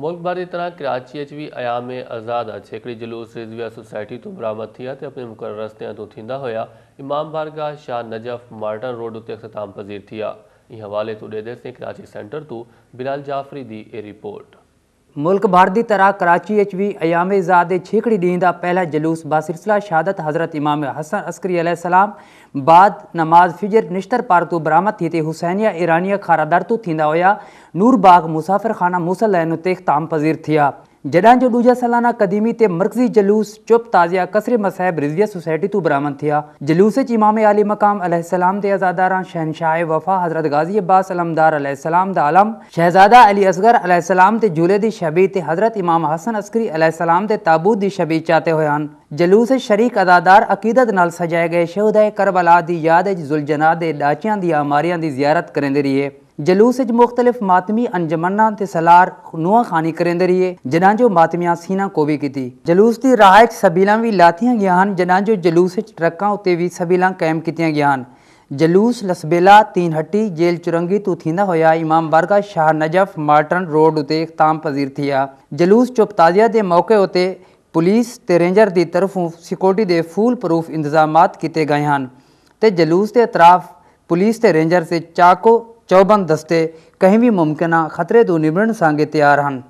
मुल्क भर जी तरह कराची अच बि अयाम आज़ाद छेकड़ी जुलूस रिज़विया सोसायटी तो बरामद थी तो अपने मुक़ररु रस्ते तूं थींदा हुया इमाम बारगाह शाह नजफ़ मार्टन रोड उते अख़्ताम पज़ीर थी आहे इन हवाले तो ॾे देसि कराची सेंटर तू बिल जाफ़री जी रिपोर्ट मुल्क भर की तरह कराची अच भी अयाम ज़ादे छिकड़ी ॾींहं जा पहला जलूस बासिलसिला शहादत हज़रत इमाम हसन अस्करी अलाम बाद नमाज़ फिजर निश्तर पारतू बरामद थी ते हुसैनिया ईरानिया खारादरतू थींदा हुया नूरबाग मुसाफ़िर खाना मूसल लैन ते ख़्ताम पज़ीर थिया जडा जो दूजा सालाना कदीमी ते मरकजी जलूस चुप ताज़िया कसरे मसहब रिजविया सोसाइटी तू बरामद थिया जलूस च इमाम आली मकाम अलैहिस्सलाम ते आज़ादारा शहनशाह वफा हज़रत गाजी अब्बास अलमदार अलैहिस्सलाम दा आलम शहजादा अली असगर अलैहिस्सलाम ते झूले दी शबी ते हज़रत इमाम हसन अस्करी अलैहिस्सलाम ते ताबूत दी शबी चाते होए हन जलूस शरीक अदादार अकीदत नाल सजाए गए शहदाए करबला दी याद च जुलजनाह दे डाचियां दी आमारियां दी जियारत करेंदे रहिए जलूस मुख्तलिफ मातमी अंजमना सलार नूह खानी करें रही जना जो मातमिया सीना भी की जलूस की राह सबील भी लाथिया गई हैं जना जो जलूस ट्रकों उत्ते भी सबील कायम की गई जलूस लसबेला तीन हट्टी जेल चुरंगी तू थींदा हुया इमाम बारगा शाह नजफ मार्टन रोड उते पजीर थी जलूस चुपताजिया के मौके उ पुलिस ते रेंजर की तरफों सिक्योरिटी के फूल प्रूफ इंतजाम किए गए हैं तो जलूस के अतराफ पुलिस ते रेंजर से चाको ਚੌਬੰਦ ਦਸਤੇ ਕਹੀਂ ਵੀ ਮੁਮਕਿਨਾ ਖਤਰੇ ਤੋਂ ਨਿਬੜਨ ਸੰਗੇ ਤਿਆਰ ਹਨ